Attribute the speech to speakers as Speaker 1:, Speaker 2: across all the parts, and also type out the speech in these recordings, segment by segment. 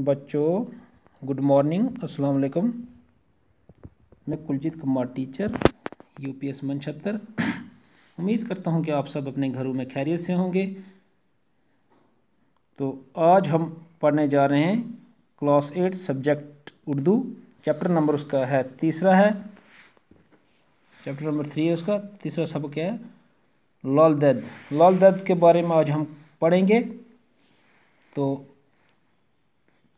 Speaker 1: बच्चों good morning अस्सलाम वालेकुम मैं कुलजीत कुमार टीचर यूपीएस मनछत्तर उम्मीद करता हूं कि आप सब अपने घरों में खैरियत से होंगे तो आज हम पढ़ने जा रहे हैं class eight subject Urdu chapter number उसका है तीसरा है चैप्टर नंबर थ्री है उसका तीसरा सबक है लाल दैद लाल दैद के बारे में आज हम पढ़ेंगे तो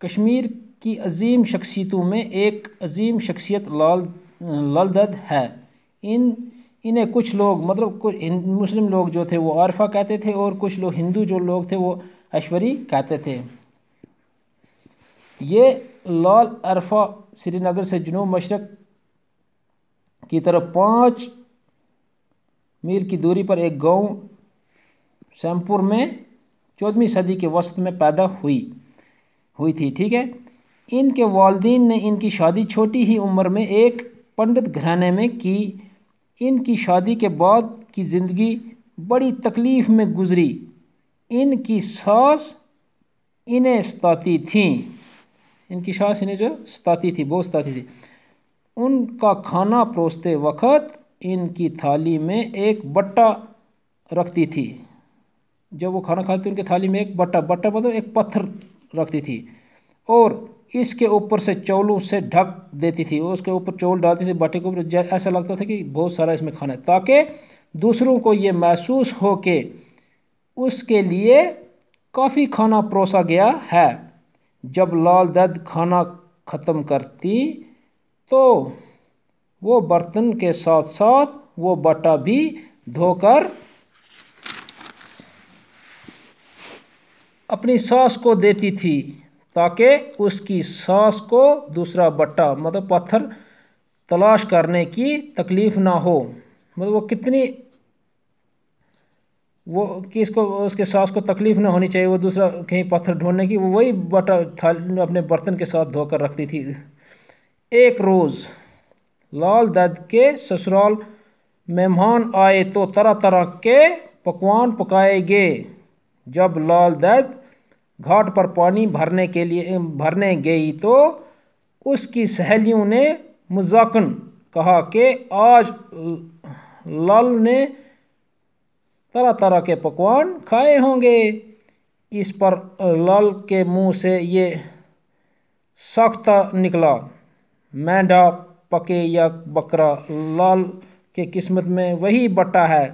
Speaker 1: कश्मीर की अजीम शख्सियतों में एक अजीम शख्सियत लाल लाल दद है इन इन्हें कुछ लोग मतलब कुछ मुस्लिम लोग जो थे वो आरफा कहते थे और कुछ लोग हिंदू जो लोग थे वो ऐश्वरी कहते थे ये लाल अरफा श्रीनगर से जुनूब मशरक़ की तरफ पाँच मील की दूरी पर एक गांव सैमपुर में चौदहवीं सदी के वस्त में पैदा हुई हुई थी ठीक है इनके वालदीन ने इनकी शादी छोटी ही उम्र में एक पंडित घराने में की इनकी शादी के बाद की ज़िंदगी बड़ी तकलीफ़ में गुजरी इनकी सास इन्हें सताती थी इनकी सास इन्हें जो सताती थी बहुत सताती थी उनका खाना परोसते वक्त इनकी थाली में एक बट्टा रखती थी जब वो खाना खाती उनकी थाली में एक बट्टा बट्टा मतलब एक पत्थर रखती थी और इसके ऊपर से चौलों से ढक देती थी और उसके ऊपर चौल डालती थी बाटी के ऊपर ऐसा लगता था कि बहुत सारा इसमें खाना है ताकि दूसरों को ये महसूस हो के उसके लिए काफ़ी खाना परोसा गया है जब लाल दर्द खाना ख़त्म करती तो वो बर्तन के साथ साथ वो बटा भी धोकर अपनी सास को देती थी ताकि उसकी सास को दूसरा बट्टा मतलब पत्थर तलाश करने की तकलीफ़ ना हो मतलब वो कितनी वो किस को उसके सास को तकलीफ़ ना होनी चाहिए वो दूसरा कहीं पत्थर ढूंढने की वो वही बटा थाली अपने बर्तन के साथ धोकर रखती थी एक रोज़ लाल दद के ससुराल मेहमान आए तो तरह तरह के पकवान पकाए गए जब लाल दद घाट पर पानी भरने के लिए भरने गई तो उसकी सहेलियों ने मजाकन कहा कि आज लाल ने तरह तरह के पकवान खाए होंगे इस पर लाल के मुंह से ये सख्त निकला मेंढा पके या बकरा लाल के किस्मत में वही बटा है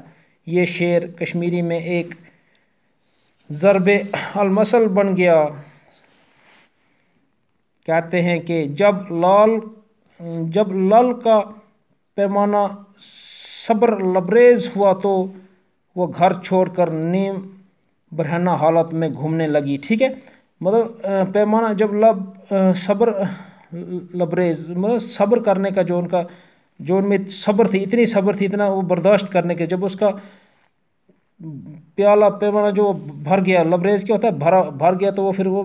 Speaker 1: ये शेर कश्मीरी में एक ज़रब अलमसल बन गया कहते हैं कि जब लाल जब लाल का पैमाना सब्र लबरेज हुआ तो वह घर छोड़कर नीम बरहना हालत में घूमने लगी ठीक है मतलब पैमाना जब लब सब्र लबरेज मतलब सब्र करने का जो उनका जो उनमें सब्र थी इतनी सब्र थी इतना वो बर्दाश्त करने के जब उसका प्याला पैमाना जो भर गया लबरेज क्या होता है भरा भर गया तो वो फिर वो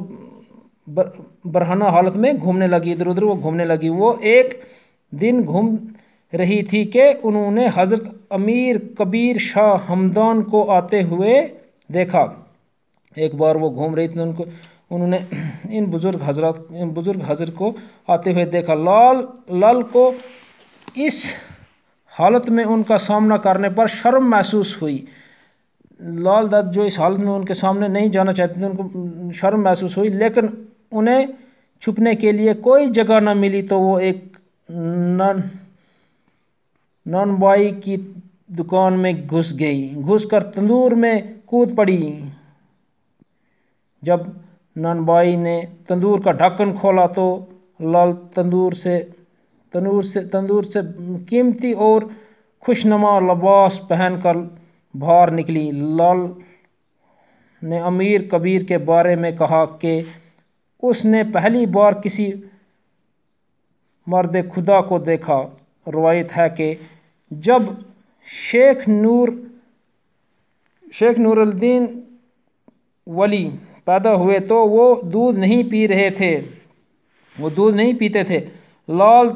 Speaker 1: बरहाना हालत में घूमने लगी इधर उधर वो घूमने लगी वो एक दिन घूम रही थी कि उन्होंने हज़रत अमीर कबीर शाह हमदान को आते हुए देखा एक बार वो घूम रही थी उनको उन्होंने इन बुज़ुर्ग हजरत इन बुज़ुर्ग हजर को आते हुए देखा लाल लाल को इस हालत में उनका सामना करने पर शर्म महसूस हुई लाल दत्त जो इस हालत में उनके सामने नहीं जाना चाहते थे उनको शर्म महसूस हुई लेकिन उन्हें छुपने के लिए कोई जगह न मिली तो वो एक नन नॉन बॉय की दुकान में घुस गई घुसकर तंदूर में कूद पड़ी जब नॉन बॉय ने तंदूर का ढक्कन खोला तो लाल तंदूर से तंदूर से तंदूर से कीमती और खुशनुमा लबास पहनकर बाहर निकली लाल ने अमीर कबीर के बारे में कहा कि उसने पहली बार किसी मर्द खुदा को देखा रवायत है कि जब शेख नूर शेख नूरुद्दीन वली पैदा हुए तो वो दूध नहीं पी रहे थे वो दूध नहीं पीते थे लाल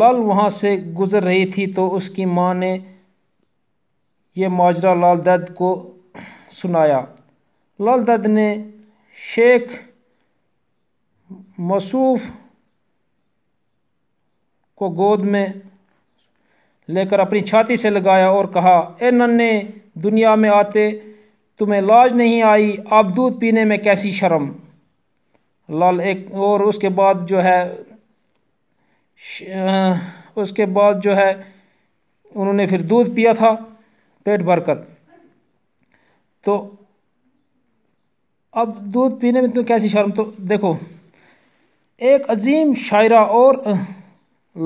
Speaker 1: लाल वहाँ से गुज़र रही थी तो उसकी माँ ने ये माजरा लाल दद को सुनाया लाल दद ने शेख मसूफ को गोद में लेकर अपनी छाती से लगाया और कहा ए नन्हे दुनिया में आते तुम्हें लाज नहीं आई आप दूध पीने में कैसी शर्म लाल एक और उसके बाद जो है उसके बाद जो है उन्होंने फिर दूध पिया था पेट भरकर तो अब दूध पीने में तो कैसी शर्म तो देखो एक अजीम शायरा और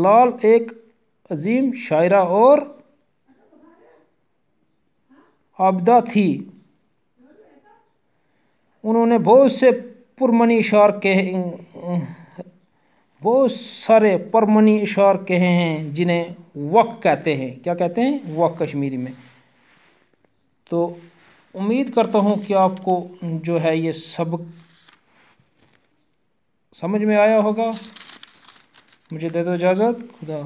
Speaker 1: लाल एक अजीम शायरा और आबदा थी उन्होंने बहुत से पुरमनी इशार कहे बहुत सारे परमनी इशार कहे हैं जिन्हें वक़ कहते हैं क्या कहते हैं वक़ कश्मीरी में तो उम्मीद करता हूँ कि आपको जो है ये सबक समझ में आया होगा मुझे दे दो इजाज़त खुदा